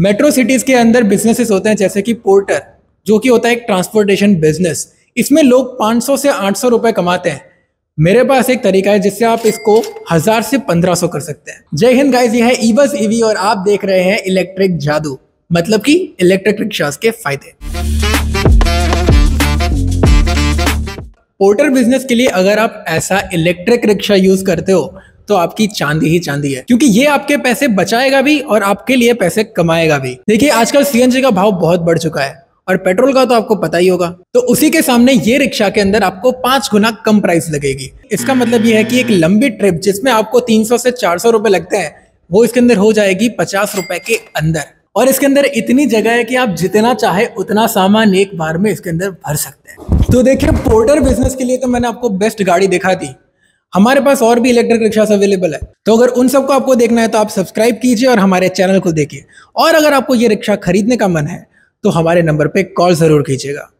metro cities के अंदर businesses होते हैं जैसे कि पोर्टर जो कि होता है एक ट्रांसपोर्टेशन बिजनेस इसमें लोग 500 से 800 रुपए कमाते हैं मेरे पास एक तरीका है जिससे आप इसको हज़ार से 1500 कर सकते हैं जय हिंद गाइस यह है ईवस ईवी और आप देख रहे हैं इलेक्ट्रिक जादू मतलब कि इलेक्ट्रिक रिक्शा के फायदे पोर्टर बिजनेस के लिए अगर आप ऐसा इलेक्ट्रिक रिक्शा यूज करते हो तो आपकी चांदी ही चांदी है क्योंकि ये आपके पैसे बचाएगा भी और आपके लिए पैसे कमाएगा भी देखिए आजकल सीएनजी का भाव बहुत बढ़ चुका है और पेट्रोल का तो आपको पता ही होगा तो उसी के सामने ये रिक्शा के अंदर आपको पांच गुना कम प्राइस लगेगी इसका मतलब ये है कि एक लंबी ट्रिप जिसमें आपको 300 से 400 रुपए लगते हैं वो इसके अंदर हो जाएगी पचास रुपए के अंदर और इसके अंदर इतनी जगह है कि आप जितना चाहे उतना सामान एक बार में इसके अंदर भर सकते हैं तो देखिए पोर्टर बिजनेस के लिए तो मैंने आपको बेस्ट गाड़ी दिखा दी हमारे पास और भी इलेक्ट्रिक रिक्शा अवेलेबल है तो अगर उन सबको आपको देखना है तो आप सब्सक्राइब कीजिए और हमारे चैनल को देखिए और अगर आपको ये रिक्शा खरीदने का मन है तो हमारे नंबर पर कॉल ज़रूर कीजिएगा